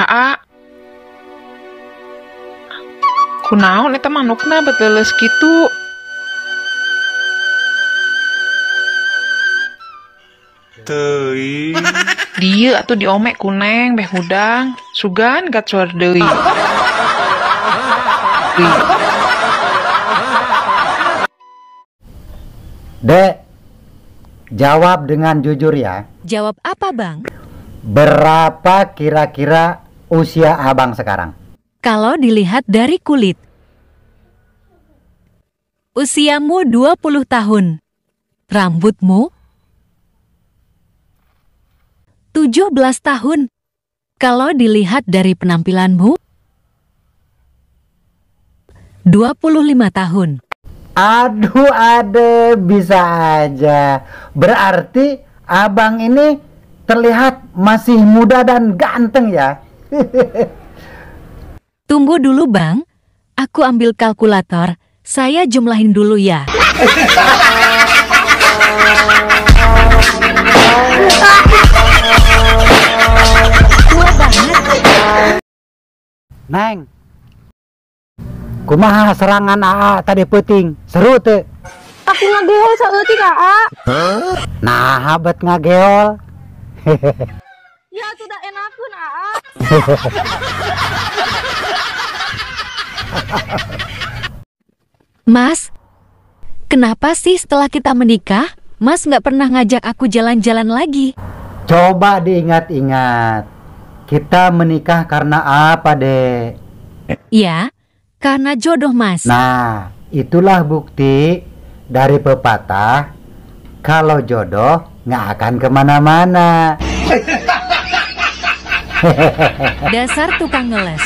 Aa kunaon eta manukna beteles gitu Tei. Dia atau diomek kuneng beh hudang sugan gat suar deui. Dek, jawab dengan jujur ya. Jawab apa, Bang? Berapa kira-kira usia abang sekarang? Kalau dilihat dari kulit, usiamu 20 tahun, rambutmu 17 tahun. Kalau dilihat dari penampilanmu, 25 tahun. Aduh, ade, bisa aja. Berarti abang ini terlihat masih muda dan ganteng ya. Tunggu dulu bang, aku ambil kalkulator. Saya jumlahin dulu ya. Neng, kumaha serangan AA tadi puting seru tuh aku ngegeol seutik AA nah ngegeol. Hehehe. Mas, kenapa sih setelah kita menikah, Mas nggak pernah ngajak aku jalan-jalan lagi? Coba diingat-ingat, kita menikah karena apa, dek? Ya, karena jodoh, Mas. Nah, itulah bukti dari pepatah, kalau jodoh nggak akan kemana-mana. Dasar tukang ngeles.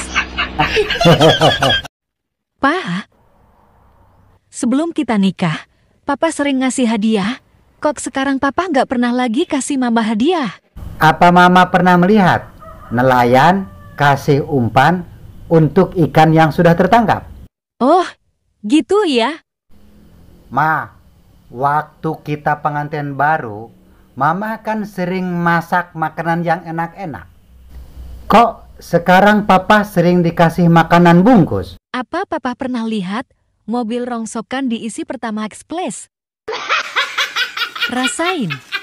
Pa, sebelum kita nikah, Papa sering ngasih hadiah. Kok sekarang Papa nggak pernah lagi kasih Mama hadiah? Apa Mama pernah melihat nelayan kasih umpan untuk ikan yang sudah tertangkap? Oh, gitu ya? Ma, waktu kita pengantin baru, Mama kan sering masak makanan yang enak-enak. Kok sekarang papa sering dikasih makanan bungkus? Apa papa pernah lihat mobil rongsokan diisi pertama Express? Rasain.